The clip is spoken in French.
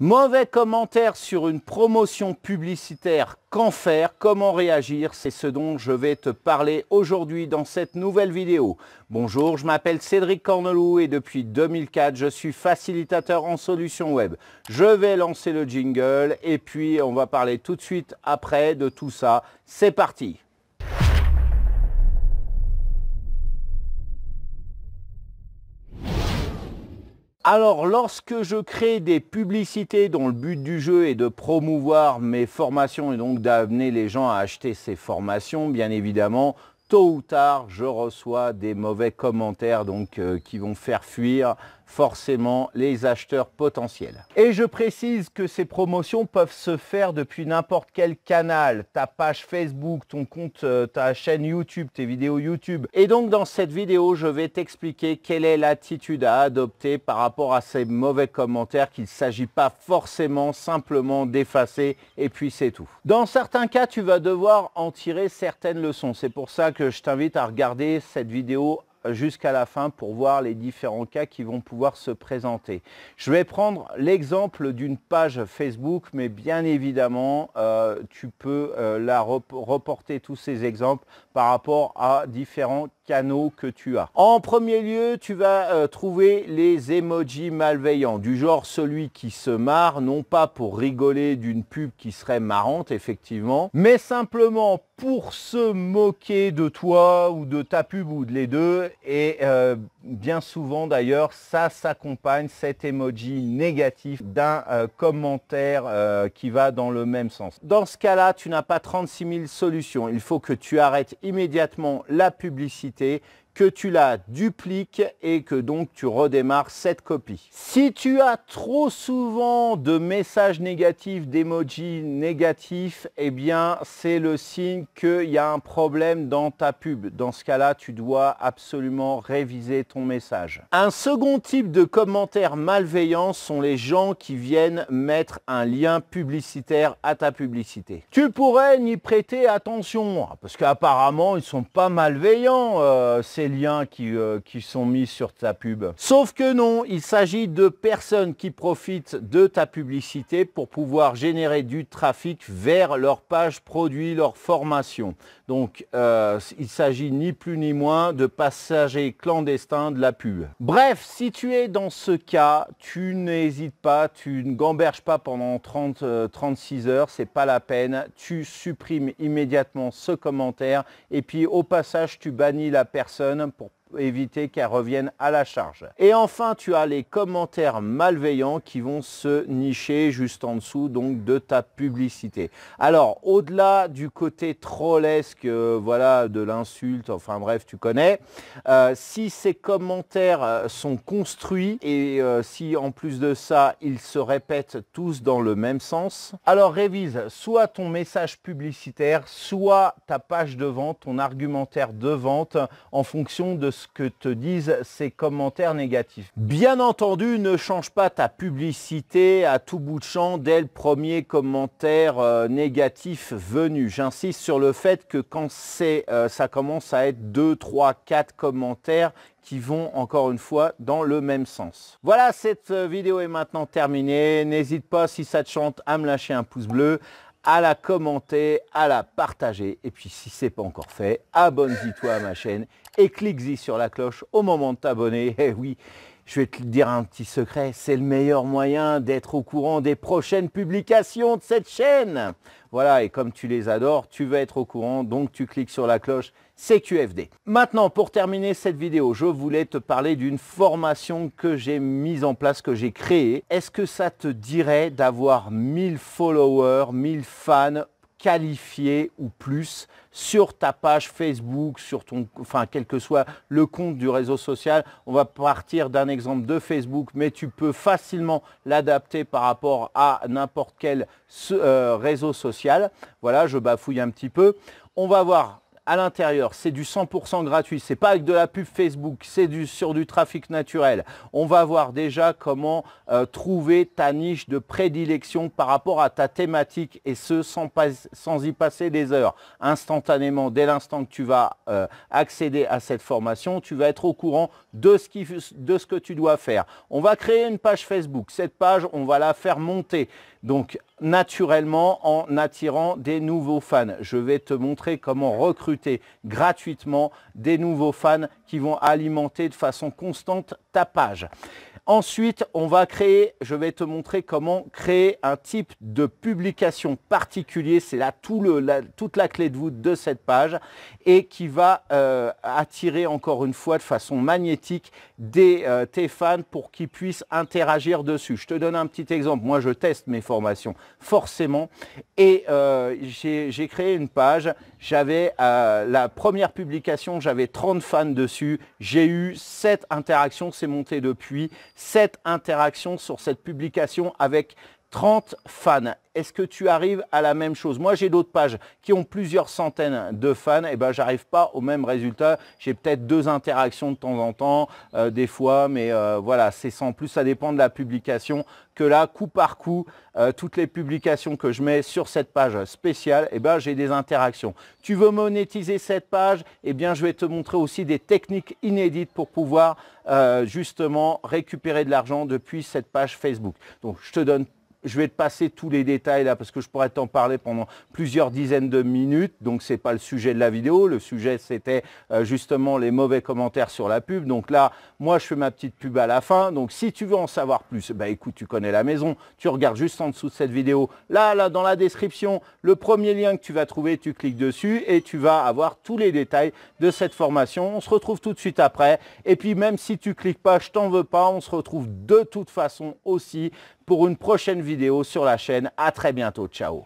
Mauvais commentaire sur une promotion publicitaire, qu'en faire, comment réagir, c'est ce dont je vais te parler aujourd'hui dans cette nouvelle vidéo. Bonjour, je m'appelle Cédric Cornelou et depuis 2004, je suis facilitateur en solutions web. Je vais lancer le jingle et puis on va parler tout de suite après de tout ça. C'est parti Alors lorsque je crée des publicités dont le but du jeu est de promouvoir mes formations et donc d'amener les gens à acheter ces formations, bien évidemment, tôt ou tard, je reçois des mauvais commentaires donc, euh, qui vont faire fuir forcément les acheteurs potentiels. Et je précise que ces promotions peuvent se faire depuis n'importe quel canal, ta page Facebook, ton compte, euh, ta chaîne YouTube, tes vidéos YouTube. Et donc dans cette vidéo, je vais t'expliquer quelle est l'attitude à adopter par rapport à ces mauvais commentaires qu'il ne s'agit pas forcément simplement d'effacer et puis c'est tout. Dans certains cas, tu vas devoir en tirer certaines leçons. C'est pour ça que je t'invite à regarder cette vidéo jusqu'à la fin pour voir les différents cas qui vont pouvoir se présenter. Je vais prendre l'exemple d'une page Facebook, mais bien évidemment, euh, tu peux euh, la reporter tous ces exemples par rapport à différents canaux que tu as. En premier lieu, tu vas euh, trouver les emojis malveillants, du genre celui qui se marre, non pas pour rigoler d'une pub qui serait marrante, effectivement, mais simplement pour se moquer de toi ou de ta pub ou de les deux. Et euh, bien souvent d'ailleurs, ça s'accompagne, cet emoji négatif, d'un euh, commentaire euh, qui va dans le même sens. Dans ce cas-là, tu n'as pas 36 000 solutions. Il faut que tu arrêtes immédiatement la publicité que tu la dupliques et que donc tu redémarres cette copie. Si tu as trop souvent de messages négatifs, d'emojis négatifs, eh bien c'est le signe qu'il y a un problème dans ta pub. Dans ce cas-là, tu dois absolument réviser ton message. Un second type de commentaires malveillants sont les gens qui viennent mettre un lien publicitaire à ta publicité. Tu pourrais n'y prêter attention, parce qu'apparemment ils ne sont pas malveillants. Euh, liens qui, euh, qui sont mis sur ta pub. Sauf que non, il s'agit de personnes qui profitent de ta publicité pour pouvoir générer du trafic vers leur page produit, leur formation. Donc euh, il s'agit ni plus ni moins de passagers clandestins de la pub. Bref, si tu es dans ce cas, tu n'hésites pas, tu ne gamberges pas pendant 30, 36 euh, heures, c'est pas la peine. Tu supprimes immédiatement ce commentaire et puis au passage tu bannis la personne un homme pour éviter qu'elle revienne à la charge. Et enfin, tu as les commentaires malveillants qui vont se nicher juste en dessous donc de ta publicité. Alors, au-delà du côté trollesque, euh, voilà, de l'insulte, enfin bref, tu connais, euh, si ces commentaires euh, sont construits et si en plus de ça, ils se répètent tous dans le même sens, alors révise soit ton message publicitaire, soit ta page de vente, ton argumentaire de vente en fonction de ce que te disent ces commentaires négatifs. Bien entendu, ne change pas ta publicité à tout bout de champ dès le premier commentaire euh, négatif venu. J'insiste sur le fait que quand c'est, euh, ça commence à être 2, 3, 4 commentaires qui vont encore une fois dans le même sens. Voilà, cette euh, vidéo est maintenant terminée. N'hésite pas, si ça te chante, à me lâcher un pouce bleu, à la commenter, à la partager. Et puis si ce n'est pas encore fait, abonne-y toi à ma chaîne et clique-y sur la cloche au moment de t'abonner. Eh oui, je vais te dire un petit secret, c'est le meilleur moyen d'être au courant des prochaines publications de cette chaîne. Voilà, et comme tu les adores, tu vas être au courant, donc tu cliques sur la cloche CQFD. Maintenant, pour terminer cette vidéo, je voulais te parler d'une formation que j'ai mise en place, que j'ai créée. Est-ce que ça te dirait d'avoir 1000 followers, 1000 fans qualifié ou plus sur ta page Facebook, sur ton, enfin quel que soit le compte du réseau social. On va partir d'un exemple de Facebook, mais tu peux facilement l'adapter par rapport à n'importe quel euh, réseau social. Voilà, je bafouille un petit peu. On va voir à l'intérieur. C'est du 100% gratuit. C'est pas avec de la pub Facebook. C'est du, sur du trafic naturel. On va voir déjà comment euh, trouver ta niche de prédilection par rapport à ta thématique et ce sans, pas, sans y passer des heures. Instantanément, dès l'instant que tu vas euh, accéder à cette formation, tu vas être au courant de ce, qui, de ce que tu dois faire. On va créer une page Facebook. Cette page, on va la faire monter. Donc naturellement en attirant des nouveaux fans. Je vais te montrer comment recruter gratuitement des nouveaux fans qui vont alimenter de façon constante ta page. Ensuite, on va créer, je vais te montrer comment créer un type de publication particulier. C'est là toute la clé de voûte de cette page et qui va euh, attirer encore une fois de façon magnétique des, euh, tes fans pour qu'ils puissent interagir dessus. Je te donne un petit exemple. Moi, je teste mes formations, forcément. Et euh, j'ai créé une page. J'avais la première publication, j'avais 30 fans dessus. J'ai eu 7 interactions, c'est monté depuis cette interaction sur cette publication avec 30 fans. Est-ce que tu arrives à la même chose Moi, j'ai d'autres pages qui ont plusieurs centaines de fans. Et eh ben, j'arrive pas au même résultat. J'ai peut-être deux interactions de temps en temps, euh, des fois, mais euh, voilà, c'est sans plus. Ça dépend de la publication. Que là, coup par coup, euh, toutes les publications que je mets sur cette page spéciale, et eh ben, j'ai des interactions. Tu veux monétiser cette page eh bien, je vais te montrer aussi des techniques inédites pour pouvoir justement récupérer de l'argent depuis cette page Facebook. Donc, je te donne je vais te passer tous les détails là parce que je pourrais t'en parler pendant plusieurs dizaines de minutes. Donc ce n'est pas le sujet de la vidéo. Le sujet c'était euh, justement les mauvais commentaires sur la pub. Donc là, moi je fais ma petite pub à la fin. Donc si tu veux en savoir plus, bah écoute, tu connais la maison, tu regardes juste en dessous de cette vidéo. Là, là, dans la description, le premier lien que tu vas trouver, tu cliques dessus et tu vas avoir tous les détails de cette formation. On se retrouve tout de suite après. Et puis même si tu cliques pas, je t'en veux pas, on se retrouve de toute façon aussi pour une prochaine vidéo sur la chaîne. À très bientôt. Ciao